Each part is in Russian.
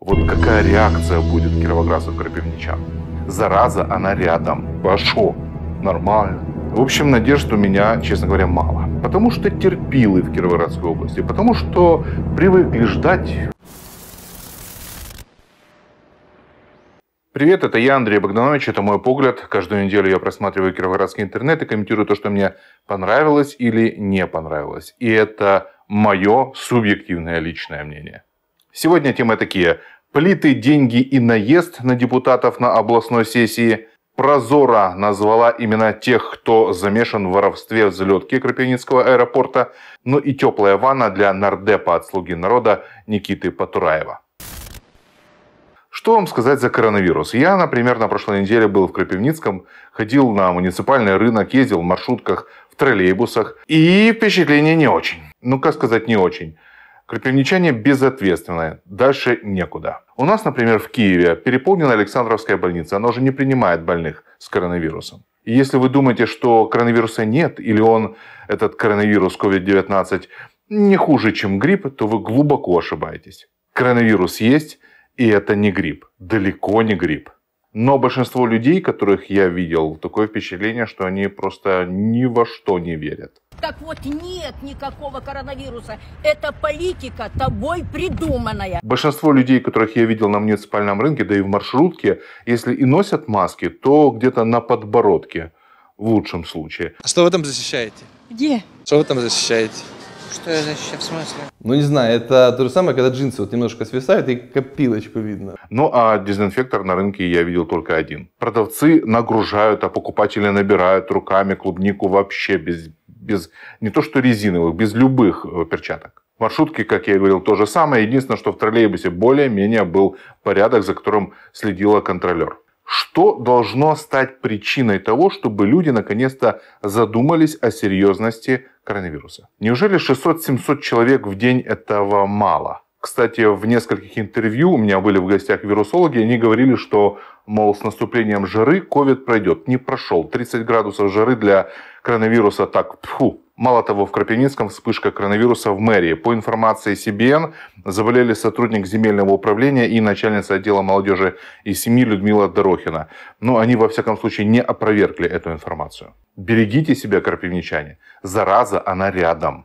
Вот какая реакция будет кировоградцев крапивничан? Зараза, она рядом. Пошо, а нормально. В общем, надежд у меня, честно говоря, мало. Потому что терпилы в Кировоградской области, потому что привыкли ждать. Привет, это я, Андрей Богданович, это мой погляд. Каждую неделю я просматриваю кировоградский интернет и комментирую то, что мне понравилось или не понравилось. И это мое субъективное личное мнение. Сегодня темы такие. Плиты, деньги и наезд на депутатов на областной сессии. Прозора назвала именно тех, кто замешан в воровстве взлетки Крапивницкого аэропорта. Ну и теплая ванна для нардепа от «Слуги народа» Никиты Патураева. Что вам сказать за коронавирус? Я, например, на прошлой неделе был в Крапивницком, ходил на муниципальный рынок, ездил в маршрутках, в троллейбусах. И впечатление не очень. Ну, как сказать, не очень. Крапивничане безответственные, дальше некуда. У нас, например, в Киеве переполнена Александровская больница, она уже не принимает больных с коронавирусом. И если вы думаете, что коронавируса нет, или он, этот коронавирус COVID-19, не хуже, чем грипп, то вы глубоко ошибаетесь. Коронавирус есть, и это не грипп. Далеко не грипп. Но большинство людей, которых я видел, такое впечатление, что они просто ни во что не верят. Так вот, нет никакого коронавируса. Это политика тобой придуманная. Большинство людей, которых я видел на муниципальном рынке, да и в маршрутке, если и носят маски, то где-то на подбородке, в лучшем случае. А что вы там защищаете? Где? Что вы там защищаете? Что я защищаю? В смысле? Ну, не знаю, это то же самое, когда джинсы вот немножко свисают и копилочку видно. Ну, а дезинфектор на рынке я видел только один. Продавцы нагружают, а покупатели набирают руками клубнику вообще без без не то что резиновых, без любых э, перчаток. В маршрутке, как я говорил, то же самое. Единственное, что в троллейбусе более-менее был порядок, за которым следила контролер. Что должно стать причиной того, чтобы люди наконец-то задумались о серьезности коронавируса? Неужели 600-700 человек в день этого мало? Кстати, в нескольких интервью у меня были в гостях вирусологи, они говорили, что, мол, с наступлением жары COVID пройдет. Не прошел. 30 градусов жары для коронавируса так, пфу. Мало того, в Крапивницком вспышка коронавируса в мэрии. По информации CBN, заболели сотрудник земельного управления и начальница отдела молодежи и семьи Людмила Дорохина. Но они, во всяком случае, не опровергли эту информацию. Берегите себя, крапивничане. Зараза, она рядом.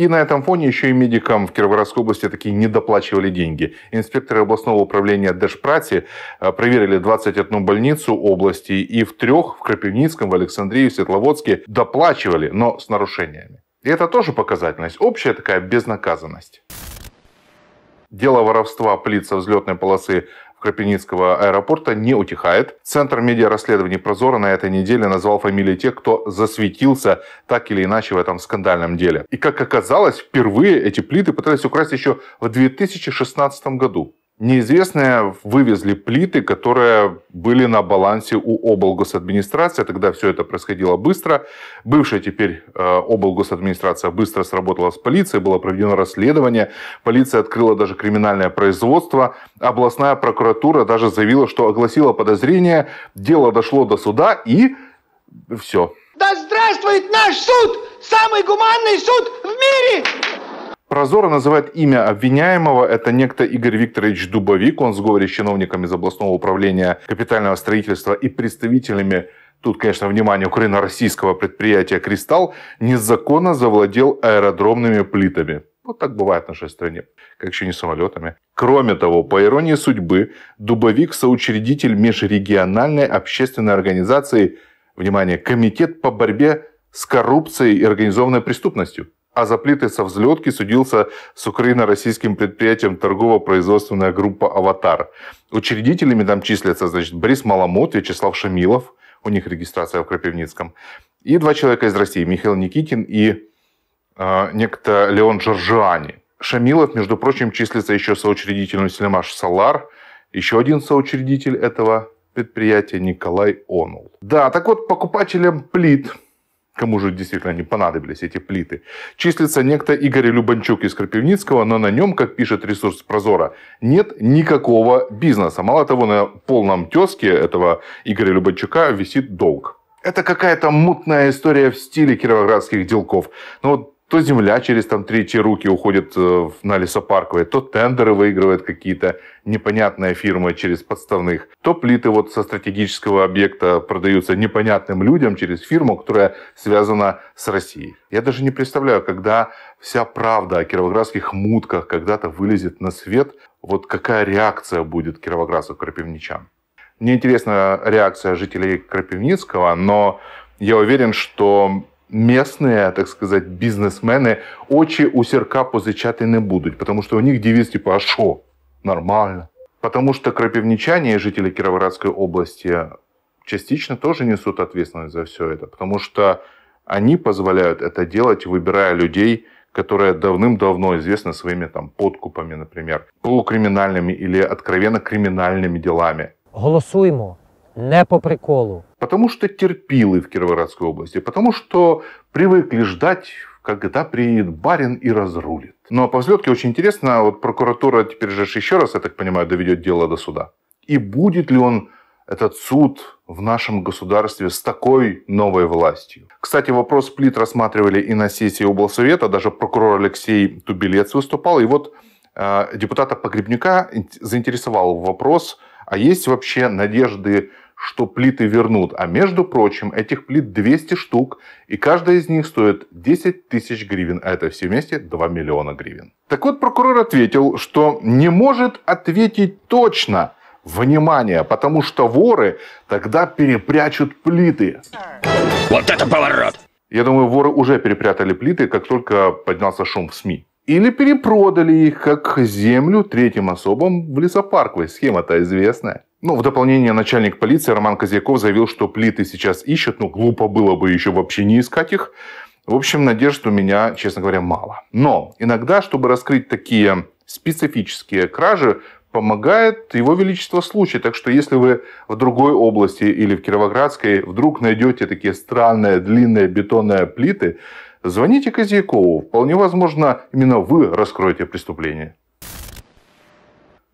И на этом фоне еще и медикам в Кировоградской области такие недоплачивали деньги. Инспекторы областного управления Дешпрати э, проверили 21 больницу области и в трех, в Крапивницком, в Александрии, в Светловодске, доплачивали, но с нарушениями. И это тоже показательность, общая такая безнаказанность. Дело воровства плит со взлетной полосы Крапиницкого аэропорта не утихает. Центр медиарасследований «Прозора» на этой неделе назвал фамилии тех, кто засветился так или иначе в этом скандальном деле. И как оказалось, впервые эти плиты пытались украсть еще в 2016 году неизвестные вывезли плиты, которые были на балансе у облгосадминистрации. Тогда все это происходило быстро. Бывшая теперь э, облгосадминистрация быстро сработала с полицией, было проведено расследование. Полиция открыла даже криминальное производство. Областная прокуратура даже заявила, что огласила подозрение. Дело дошло до суда и все. Да здравствует наш суд! Самый гуманный суд в мире! Прозора называет имя обвиняемого. Это некто Игорь Викторович Дубовик. Он в сговоре с чиновниками из областного управления капитального строительства и представителями тут, конечно, внимание, украино-российского предприятия «Кристалл» незаконно завладел аэродромными плитами. Вот так бывает в нашей стране, как еще не самолетами. Кроме того, по иронии судьбы, Дубовик – соучредитель межрегиональной общественной организации, внимание, Комитет по борьбе с коррупцией и организованной преступностью – о а заплите со взлетки судился с украино-российским предприятием торгово-производственная группа «Аватар». Учредителями там числятся, значит, Борис Маламут, Вячеслав Шамилов, у них регистрация в Крапивницком, и два человека из России, Михаил Никитин и э, некто Леон Жоржиани. Шамилов, между прочим, числится еще соучредителем Слемаш Салар, еще один соучредитель этого предприятия Николай Онул. Да, так вот, покупателем плит – кому же действительно не понадобились эти плиты. Числится некто Игорь Любанчук из Крапивницкого, но на нем, как пишет ресурс Прозора, нет никакого бизнеса. Мало того, на полном теске этого Игоря Любанчука висит долг. Это какая-то мутная история в стиле кировоградских делков. Но вот то земля через там третьи руки уходит э, на лесопарковые, то тендеры выигрывают какие-то непонятные фирмы через подставных, то плиты вот со стратегического объекта продаются непонятным людям через фирму, которая связана с Россией. Я даже не представляю, когда вся правда о кировоградских мутках когда-то вылезет на свет, вот какая реакция будет кировоградцев-крапивничан. Мне интересна реакция жителей Крапивницкого, но я уверен, что местные, так сказать, бизнесмены очи у серка позычати не будут, потому что у них девиз типа «А шо? Нормально». Потому что крапивничане жители Кировоградской области частично тоже несут ответственность за все это, потому что они позволяют это делать, выбирая людей, которые давным-давно известны своими там подкупами, например, полукриминальными или откровенно криминальными делами. Голосуємо не по приколу потому что терпилы в Кировоградской области, потому что привыкли ждать когда приедет барин и разрулит. Ну а по взлетке очень интересно, вот прокуратура теперь же еще раз, я так понимаю, доведет дело до суда. И будет ли он этот суд в нашем государстве с такой новой властью. Кстати, вопрос Плит рассматривали и на сессии облсовета, даже прокурор Алексей Тубелец выступал, и вот э, депутата Погребнюка заинтересовал вопрос, а есть вообще надежды что плиты вернут. А между прочим, этих плит 200 штук, и каждая из них стоит 10 тысяч гривен, а это все вместе 2 миллиона гривен. Так вот, прокурор ответил, что не может ответить точно, внимание, потому что воры тогда перепрячут плиты. Вот это поворот! Я думаю, воры уже перепрятали плиты, как только поднялся шум в СМИ. Или перепродали их как землю третьим особам в лесопарковой Схема-то известная. Ну, в дополнение начальник полиции Роман Козяков заявил, что плиты сейчас ищут, ну, глупо было бы еще вообще не искать их. В общем, надежд у меня, честно говоря, мало. Но иногда, чтобы раскрыть такие специфические кражи, помогает его величество случай. Так что если вы в другой области или в Кировоградской вдруг найдете такие странные длинные бетонные плиты, звоните Козьякову. Вполне возможно, именно вы раскроете преступление.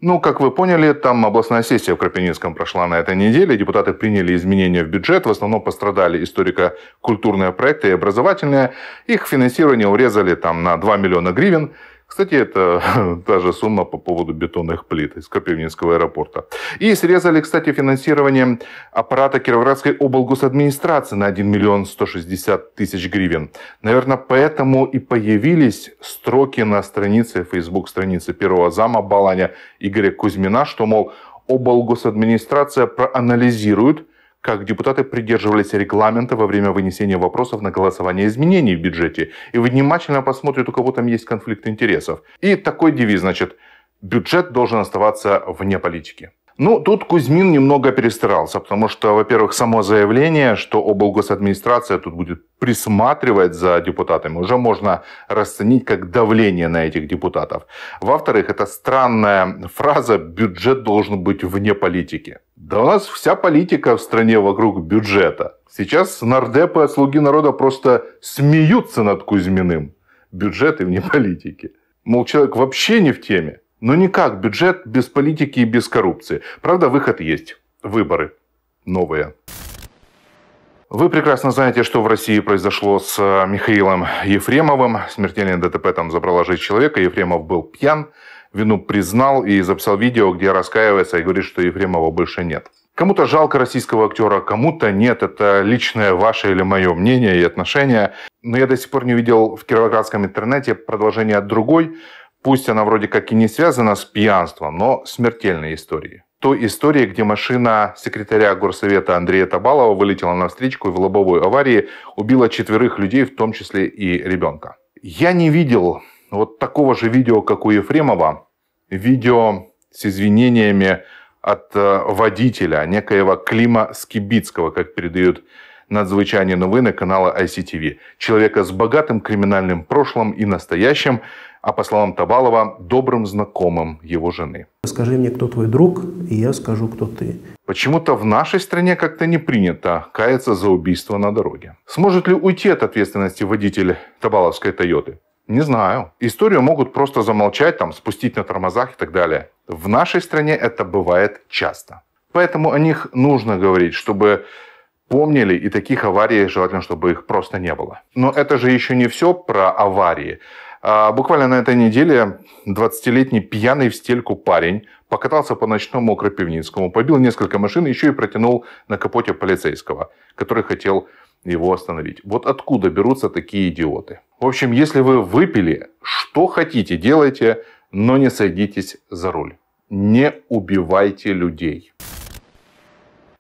Ну, как вы поняли, там областная сессия в Крапининском прошла на этой неделе. Депутаты приняли изменения в бюджет. В основном пострадали историко-культурные проекты и образовательные. Их финансирование урезали там на 2 миллиона гривен. Кстати, это та же сумма по поводу бетонных плит из Копивнинского аэропорта. И срезали, кстати, финансирование аппарата Кировоградской облгосадминистрации на 1 миллион 160 тысяч гривен. Наверное, поэтому и появились строки на странице, Facebook страницы первого зама Баланя Игоря Кузьмина, что, мол, облгосадминистрация проанализирует как депутаты придерживались регламента во время вынесения вопросов на голосование изменений в бюджете и внимательно посмотрят, у кого там есть конфликт интересов. И такой девиз, значит, бюджет должен оставаться вне политики. Ну, тут Кузьмин немного перестарался, потому что, во-первых, само заявление, что облгосадминистрация тут будет присматривать за депутатами, уже можно расценить как давление на этих депутатов. Во-вторых, это странная фраза «бюджет должен быть вне политики». Да у нас вся политика в стране вокруг бюджета. Сейчас нардепы от «Слуги народа» просто смеются над Кузьминым. Бюджет и вне политики. Мол, человек вообще не в теме. Но никак бюджет без политики и без коррупции. Правда, выход есть. Выборы новые. Вы прекрасно знаете, что в России произошло с э, Михаилом Ефремовым. Смертельное ДТП там забрало жизнь человека. Ефремов был пьян, вину признал и записал видео, где раскаивается и говорит, что Ефремова больше нет. Кому-то жалко российского актера, кому-то нет. Это личное ваше или мое мнение и отношение. Но я до сих пор не увидел в кировоградском интернете продолжение другой пусть она вроде как и не связана с пьянством, но смертельной историей. Той истории, где машина секретаря горсовета Андрея Табалова вылетела на встречку и в лобовой аварии убила четверых людей, в том числе и ребенка. Я не видел вот такого же видео, как у Ефремова, видео с извинениями от э, водителя, некоего Клима Скибицкого, как передают надзвычайные новины канала ICTV, человека с богатым криминальным прошлым и настоящим, а по словам Табалова, добрым знакомым его жены. Скажи мне, кто твой друг, и я скажу, кто ты. Почему-то в нашей стране как-то не принято каяться за убийство на дороге. Сможет ли уйти от ответственности водитель Табаловской Тойоты? Не знаю. Историю могут просто замолчать, там, спустить на тормозах и так далее. В нашей стране это бывает часто. Поэтому о них нужно говорить, чтобы помнили, и таких аварий желательно, чтобы их просто не было. Но это же еще не все про аварии. А, буквально на этой неделе 20-летний пьяный в стельку парень покатался по ночному Окропивницкому, побил несколько машин, еще и протянул на капоте полицейского, который хотел его остановить. Вот откуда берутся такие идиоты? В общем, если вы выпили, что хотите, делайте, но не садитесь за руль. Не убивайте людей.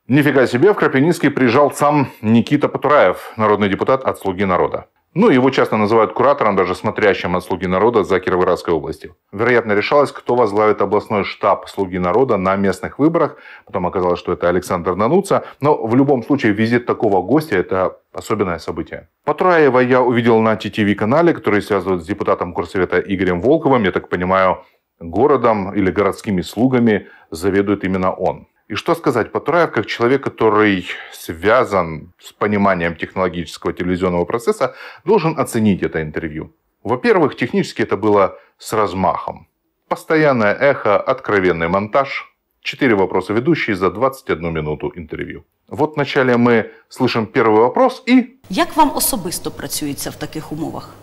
Нифига себе, в Крапивницкий приезжал сам Никита Патураев, народный депутат от «Слуги народа». Ну, его часто называют куратором, даже смотрящим от «Слуги народа» за Кировоградской областью. Вероятно, решалось, кто возглавит областной штаб «Слуги народа» на местных выборах. Потом оказалось, что это Александр Нануца. Но в любом случае визит такого гостя – это особенное событие. Патураева я увидел на ТТВ-канале, который связывает с депутатом Курсовета Игорем Волковым. Я так понимаю, городом или городскими слугами заведует именно он. И что сказать, Патураев, как человек, который связан с пониманием технологического телевизионного процесса, должен оценить это интервью. Во-первых, технически это было с размахом. Постоянное эхо, откровенный монтаж – Четыре вопроса ведущие за 21 минуту интервью Вот вначале мы слышим первый вопрос и Як вам особисто працюється в таких умовах?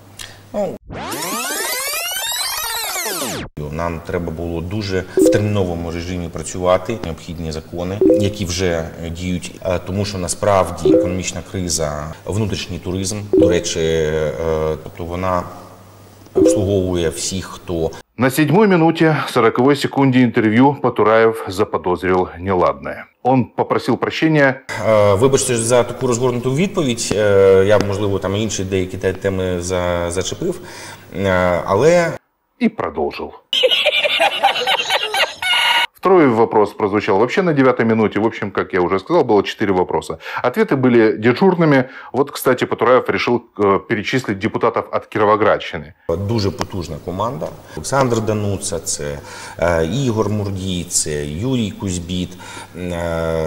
Ну... Нам треба було дуже в терміновому режимі працювати необхідні закони, які вже діють. Е, тому що насправді економічна криза, внутрішній туризм, до речі, е, тобто вона обслуговує всіх, хто на седьмой минуті сороковой секунді інтерв'ю. Патураєв заподозрил неладное. Он попросив прощення. Е, вибачте за таку розгорнуту відповідь. Я можливо там інші деякі теми зачепив, але и продолжил. Второй вопрос прозвучал вообще на девятой минуте. В общем, как я уже сказал, было четыре вопроса. Ответы были дежурными. Вот, кстати, Патураев решил э, перечислить депутатов от Кіровоградщини. Дуже потужна команда. Олександр Дануца, це Ігор Мурдій, це Юрій Кузьбіт,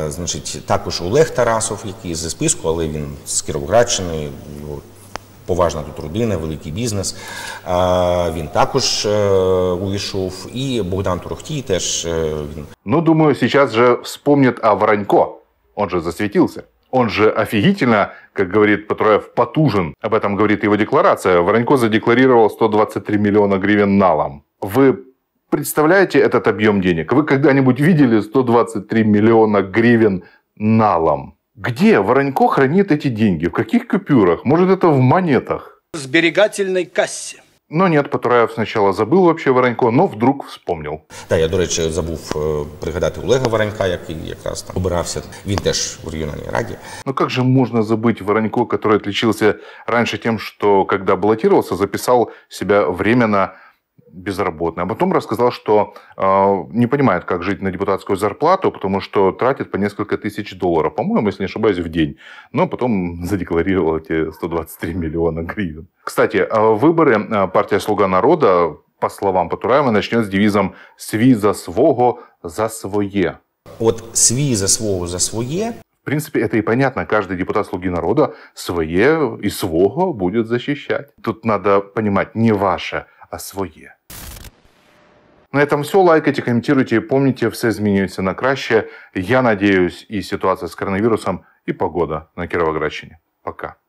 значить, також Олег Тарасов, який зі списку, але він з Кіровоградщини, його поважна тут родина, великий бізнес. А, він також увійшов. І Богдан Турохтій теж він. Ну, думаю, сейчас же вспомнят о Воронько. Он же засветился. Он же офигительно, как говорит Патруев, потужен. Об этом говорит его декларация. Воронько задекларировал 123 миллиона гривен налом. Вы представляете этот объем денег? Вы когда-нибудь видели 123 миллиона гривен налом? Где Воронько хранит эти деньги? В каких купюрах? Может, это в монетах? В сберегательной кассе. Но нет, Потураєв Сначала забыл вообще Воронько, но вдруг вспомнил. Да, я, до забыл забув пригадати Олега Воронька, який раз там обирався. Він теж в регіональній раді. Но ну, как же можно забыть Воронько, который отличился раньше тем, что когда балотувався, записал себя временно безработный. А потом рассказал, что э, не понимает, как жить на депутатскую зарплату, потому что тратит по несколько тысяч долларов, по-моему, если не ошибаюсь, в день. Но потом задекларировал эти 123 миллиона гривен. Кстати, а, выборы а, партия «Слуга народа», по словам Патураева, начнет с девизом «Сві за свого, за своє». Вот «сві за свого, за своє» В принципе, это и понятно. Каждый депутат «Слуги народа» свое и свого будет защищать. Тут надо понимать не ваше, а свое. На этом все. Лайкайте, комментируйте. Помните, все змінюється на краще. Я надеюсь, и ситуация с коронавирусом, и погода на Кировоградщине. Пока.